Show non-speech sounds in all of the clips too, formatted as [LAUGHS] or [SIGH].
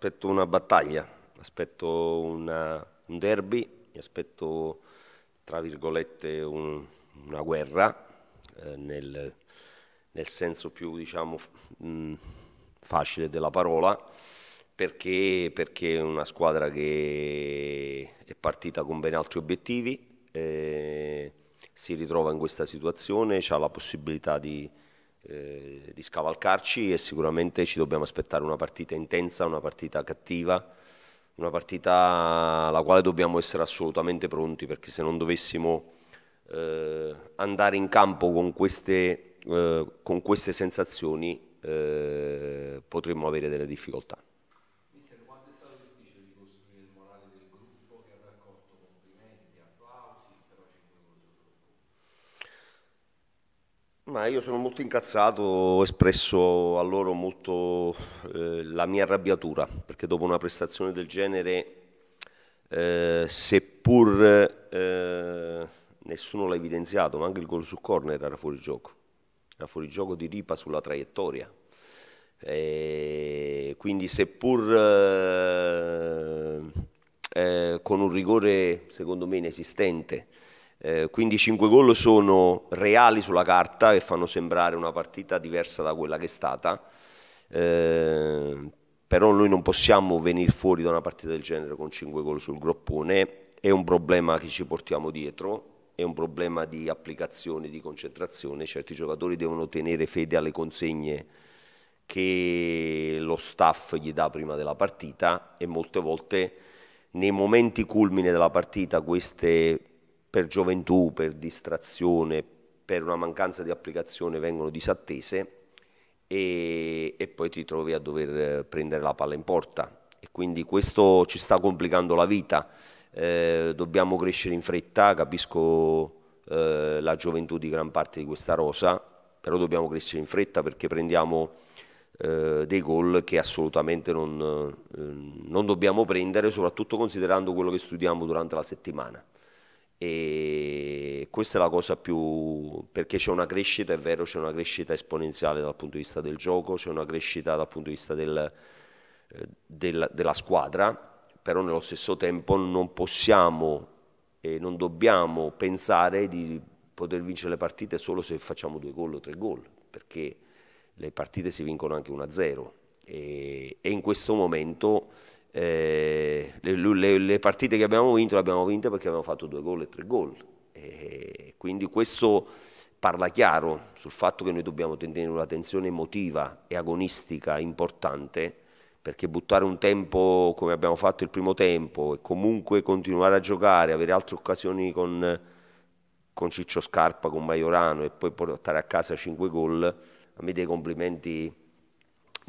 aspetto una battaglia, aspetto una, un derby, mi aspetto tra virgolette un, una guerra eh, nel, nel, senso più diciamo mh, mm, facile della parola perché, è una squadra che è partita con ben altri obiettivi eh, si ritrova in questa situazione ha la possibilità di, eh, di scavalcarci e sicuramente ci dobbiamo aspettare una partita intensa, una partita cattiva, una partita alla quale dobbiamo essere assolutamente pronti perché se non dovessimo eh, andare in campo con queste, eh, con queste sensazioni eh, potremmo avere delle difficoltà. Ma io sono molto incazzato, ho espresso a loro molto eh, la mia arrabbiatura, perché dopo una prestazione del genere, eh, seppur eh, nessuno l'ha evidenziato, ma anche il gol sul corner era fuori gioco, era fuori gioco di Ripa sulla traiettoria. E eh, quindi seppur eh, eh, con un rigore secondo me inesistente, eh, quindi 5 gol sono reali sulla carta e fanno sembrare una partita diversa da quella che è stata. Eh, però noi non possiamo venire fuori da una partita del genere con 5 gol sul groppone, è un problema che ci portiamo dietro, è un problema di applicazione, di concentrazione, certi giocatori devono tenere fede alle consegne che lo staff gli dà prima della partita e molte volte nei momenti culmine della partita queste per gioventù, per distrazione, per una mancanza di applicazione vengono disattese e, e poi ti trovi a dover eh, prendere la palla in porta e quindi questo ci sta complicando la vita. Eh, dobbiamo crescere in fretta, capisco eh, la gioventù di gran parte di questa rosa, però dobbiamo crescere in fretta perché prendiamo eh, dei gol che assolutamente non, eh, non dobbiamo prendere, soprattutto considerando quello che studiamo durante la settimana e questa è la cosa più perché c'è una crescita, è vero, c'è una crescita esponenziale dal punto di vista del gioco, c'è una crescita dal punto di vista del, eh, del, della squadra, però nello stesso tempo non possiamo e non dobbiamo pensare di poter vincere le partite solo se facciamo due gol o tre gol, perché le partite si vincono anche 1-0 e, e in questo momento eh, le, le, le, partite che abbiamo vinto le abbiamo vinte perché abbiamo fatto due gol e tre gol. E quindi questo parla chiaro sul fatto che noi dobbiamo tenere una tensione emotiva e agonistica importante perché buttare un tempo come abbiamo fatto il primo tempo e comunque continuare a giocare, avere altre occasioni con, con Ciccio Scarpa, con Maiorano e poi portare a casa cinque gol, a me dei complimenti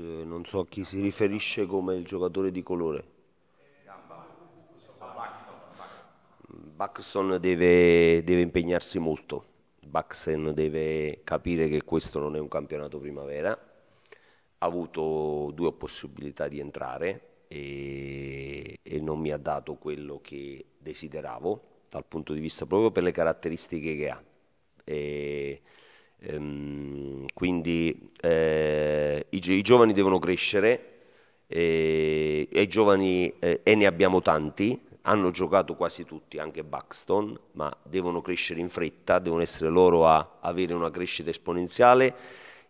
Eh, non so a chi si riferisce come il giocatore di colore. Buxton deve, deve impegnarsi molto, Buxton deve capire che questo non è un campionato primavera, ha avuto due possibilità di entrare e, e non mi ha dato quello che desideravo dal punto di vista proprio per le caratteristiche che ha. E, ehm, quindi eh, i, i, giovani devono crescere, eh, e i giovani, eh, e ne abbiamo tanti, hanno giocato quasi tutti, anche Buxton, ma devono crescere in fretta, devono essere loro a avere una crescita esponenziale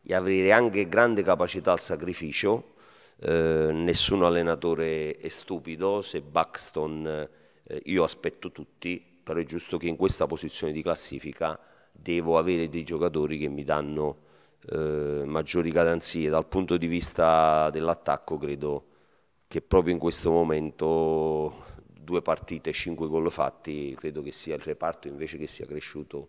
e avere anche grande capacità al sacrificio. Eh, nessun allenatore è stupido, se Buxton eh, io aspetto tutti, però è giusto che in questa posizione di classifica devo avere dei giocatori che mi danno eh, maggiori garanzie Dal punto di vista dell'attacco credo che proprio in questo momento due partite cinque gol fatti credo che sia il reparto invece che sia cresciuto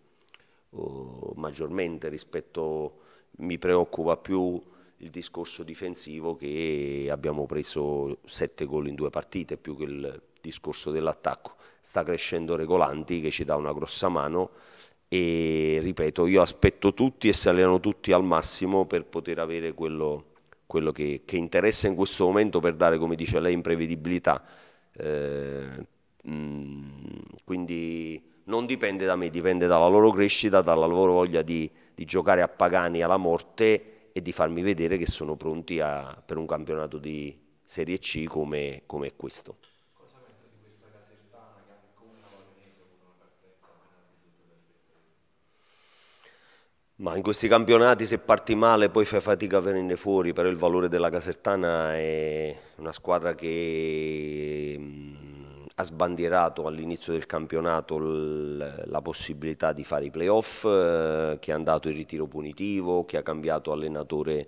oh, maggiormente rispetto mi preoccupa più il discorso difensivo che abbiamo preso sette gol in due partite più che il discorso dell'attacco sta crescendo Regolanti che ci dà una grossa mano e ripeto, io aspetto tutti e si allenano tutti al massimo per poter avere quello, quello che, che, interessa in questo momento per dare, come dice lei, imprevedibilità. Eh, mh, mm, quindi non dipende da me, dipende dalla loro crescita, dalla loro voglia di, di giocare a Pagani alla morte e di farmi vedere che sono pronti a, per un campionato di Serie C come, come questo. Ma in questi campionati se parti male poi fai fatica a venirne fuori, però il valore della Casertana è una squadra che mm, ha sbandierato all'inizio del campionato la possibilità di fare i playoff, eh, che ha andato in ritiro punitivo, che ha cambiato allenatore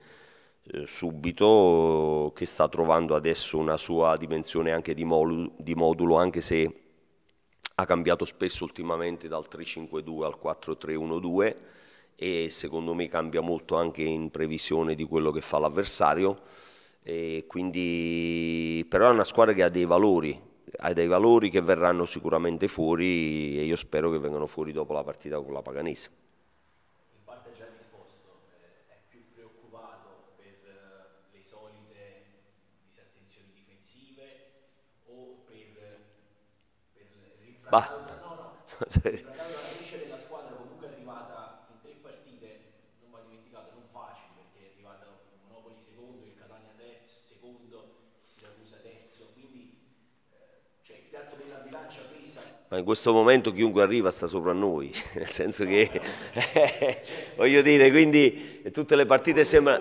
eh, subito, che sta trovando adesso una sua dimensione anche di modulo, anche se ha cambiato spesso ultimamente dal 3-5-2 al 4-3-1-2 e secondo me cambia molto anche in previsione di quello che fa l'avversario. E Quindi, però è una squadra che ha dei valori, ha dei valori che verranno sicuramente fuori e io spero che vengano fuori dopo la partita con la Paganese. In parte già risposto, eh, è più preoccupato per eh, le solite disattenzioni difensive o per, per bah. No, no, [LAUGHS] Ma in questo momento chiunque arriva sta sopra noi, [LAUGHS] nel senso che, [LAUGHS] voglio dire, quindi tutte le partite sembra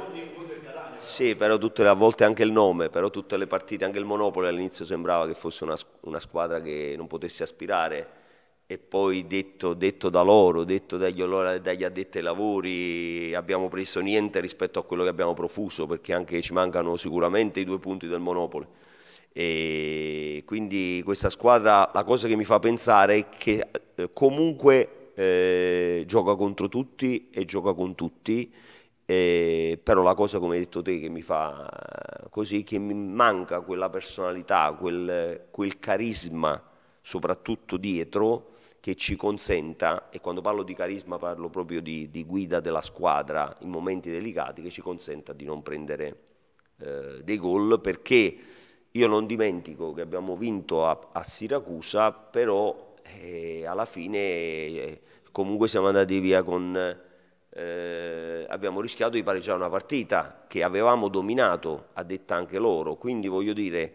Sì, però tutte, a volte anche il nome, però tutte le partite, anche il Monopoli all'inizio sembrava che fosse una, una squadra che non potesse aspirare e poi detto, detto da loro, detto dagli, dagli, addetti ai lavori, abbiamo preso niente rispetto a quello che abbiamo profuso perché anche ci mancano sicuramente i due punti del Monopoli. E quindi questa squadra, la cosa che mi fa pensare è che eh, comunque eh, gioca contro tutti e gioca con tutti, eh, però la cosa, come hai detto te, che mi fa eh, così, che mi manca quella personalità, quel, quel carisma, soprattutto dietro, che ci consenta, e quando parlo di carisma parlo proprio di, di guida della squadra in momenti delicati, che ci consenta di non prendere eh, dei gol perché io non dimentico che abbiamo vinto a, a Siracusa, però eh, alla fine eh, comunque siamo andati via con... Eh, abbiamo rischiato di pareggiare una partita che avevamo dominato, ha detto anche loro, quindi voglio dire...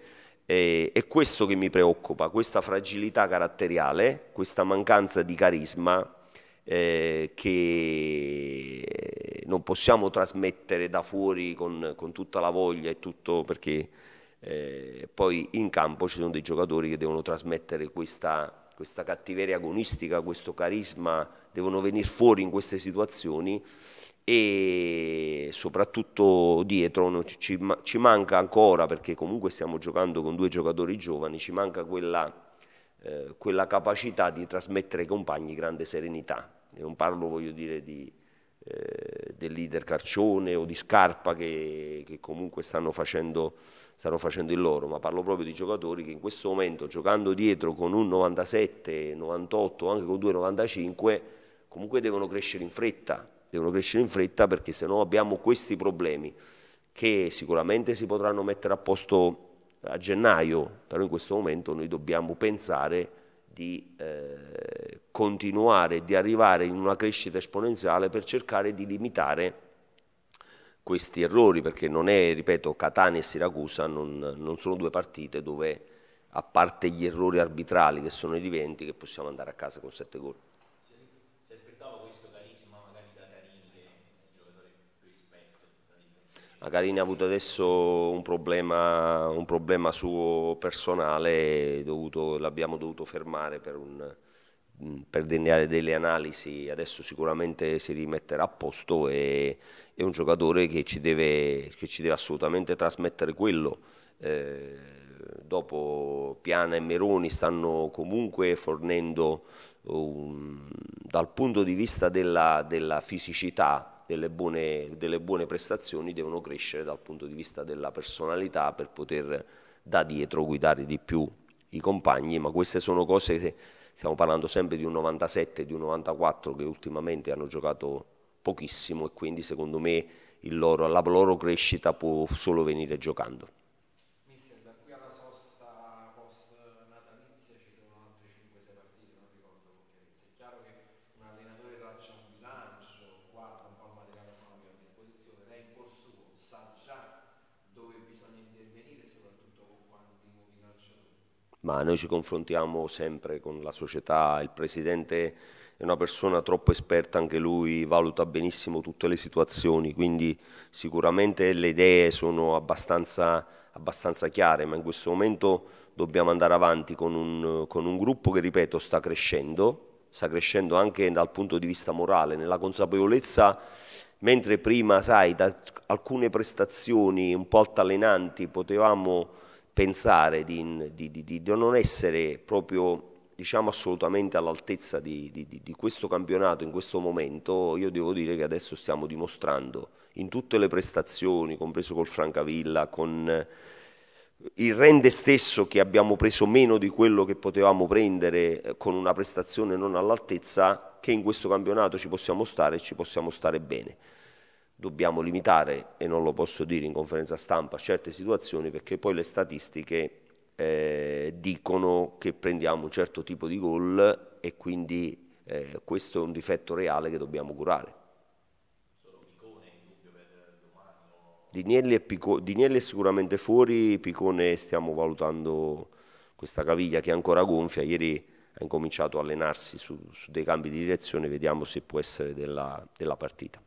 Eh, è questo che mi preoccupa, questa fragilità caratteriale, questa mancanza di carisma eh, che non possiamo trasmettere da fuori con, con tutta la voglia e tutto perché eh, poi in campo ci sono dei giocatori che devono trasmettere questa, questa cattiveria agonistica, questo carisma, devono venire fuori in queste situazioni e soprattutto dietro ci, ci, manca ancora, perché comunque stiamo giocando con due giocatori giovani, ci manca quella, eh, quella capacità di trasmettere ai compagni grande serenità. E non parlo, voglio dire, di, eh, del leader Carcione o di Scarpa che, che comunque stanno facendo stanno facendo il loro, ma parlo proprio di giocatori che in questo momento giocando dietro con un 97, 98, anche con 2,95 comunque devono crescere in fretta, devono crescere in fretta perché se no abbiamo questi problemi che sicuramente si potranno mettere a posto a gennaio, però in questo momento noi dobbiamo pensare di eh, continuare, di arrivare in una crescita esponenziale per cercare di limitare questi errori, perché non è, ripeto, Catania e Siracusa non, non sono due partite dove, a parte gli errori arbitrali che sono evidenti, che possiamo andare a casa con sette gol. Carini ha avuto adesso un problema, un problema suo personale, dovuto, l'abbiamo dovuto fermare per un, per delineare delle analisi adesso sicuramente si rimetterà a posto e è un giocatore che ci deve, che ci deve assolutamente trasmettere quello. Eh, dopo Piana e Meroni stanno comunque fornendo um, dal punto di vista della, della fisicità delle buone, delle buone, prestazioni, devono crescere dal punto di vista della personalità per poter da dietro guidare di più i compagni, ma queste sono cose che stiamo parlando sempre di un 97 e di un 94 che ultimamente hanno giocato pochissimo e quindi secondo me loro, la loro crescita può solo venire giocando. Mister, da qui alla sosta post-natalizia ci sono altre 5-6 partite, È chiaro che un allenatore traccia un bilancio, guarda il materiale economico a disposizione, lei in corso sa già dove ma noi ci confrontiamo sempre con la società, il presidente è una persona troppo esperta, anche lui valuta benissimo tutte le situazioni, quindi sicuramente le idee sono abbastanza, abbastanza chiare, ma in questo momento dobbiamo andare avanti con un, con un gruppo che, ripeto, sta crescendo, sta crescendo anche dal punto di vista morale, nella consapevolezza mentre prima, sai, da alcune prestazioni un po' altalenanti potevamo pensare di, di, di, di non essere proprio diciamo assolutamente all'altezza di, di, di, questo campionato in questo momento, io devo dire che adesso stiamo dimostrando in tutte le prestazioni, compreso col Francavilla, con eh, il rende stesso che abbiamo preso meno di quello che potevamo prendere eh, con una prestazione non all'altezza, che in questo campionato ci possiamo stare e ci possiamo stare bene dobbiamo limitare, e non lo posso dire in conferenza stampa, certe situazioni perché poi le statistiche eh, dicono che prendiamo un certo tipo di gol e quindi eh, questo è un difetto reale che dobbiamo curare. Dignelli è, Pico, Dignelli è sicuramente fuori, Picone stiamo valutando questa caviglia che è ancora gonfia, ieri ha incominciato a allenarsi su, su dei cambi di direzione, vediamo se può essere della, della partita.